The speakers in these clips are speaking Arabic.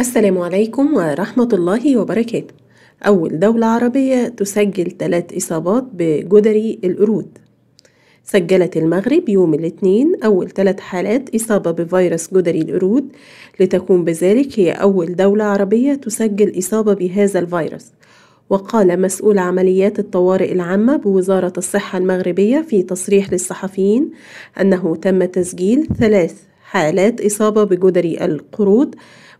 السلام عليكم ورحمة الله وبركاته أول دولة عربية تسجل ثلاث إصابات بجدري القرود سجلت المغرب يوم الاثنين أول ثلاث حالات إصابة بفيروس جدري القرود لتكون بذلك هي أول دولة عربية تسجل إصابة بهذا الفيروس وقال مسؤول عمليات الطوارئ العامة بوزارة الصحة المغربية في تصريح للصحفيين أنه تم تسجيل ثلاث حالات إصابة بجدري القرود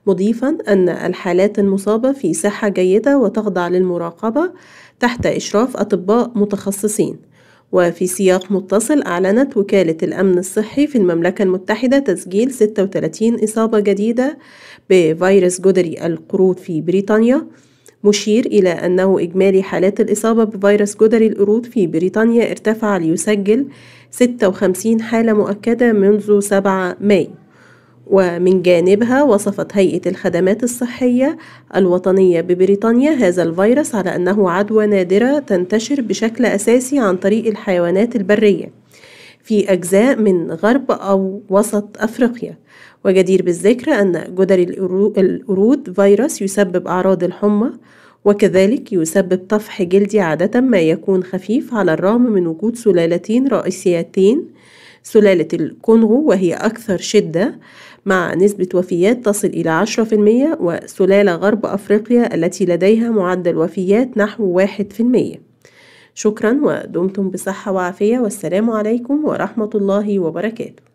مضيفا أن الحالات المصابة في صحة جيدة وتخضع للمراقبة تحت إشراف أطباء متخصصين وفي سياق متصل أعلنت وكالة الأمن الصحي في المملكة المتحدة تسجيل 36 إصابة جديدة بفيروس جدري القرود في بريطانيا مشير إلى أنه إجمالي حالات الإصابة بفيروس جدري القرود في بريطانيا ارتفع ليسجل 56 حالة مؤكدة منذ 7 مايو ومن جانبها وصفت هيئة الخدمات الصحية الوطنية ببريطانيا هذا الفيروس على أنه عدوى نادرة تنتشر بشكل أساسي عن طريق الحيوانات البرية في أجزاء من غرب أو وسط أفريقيا وجدير بالذكر أن جدر القرود فيروس يسبب أعراض الحمى وكذلك يسبب طفح جلدي عادة ما يكون خفيف على الرغم من وجود سلالتين رئيسيتين سلالة الكونغو وهي أكثر شدة مع نسبة وفيات تصل إلى عشرة في المية وسلالة غرب أفريقيا التي لديها معدل وفيات نحو واحد في المية شكرا ودمتم بصحة وعافية والسلام عليكم ورحمة الله وبركاته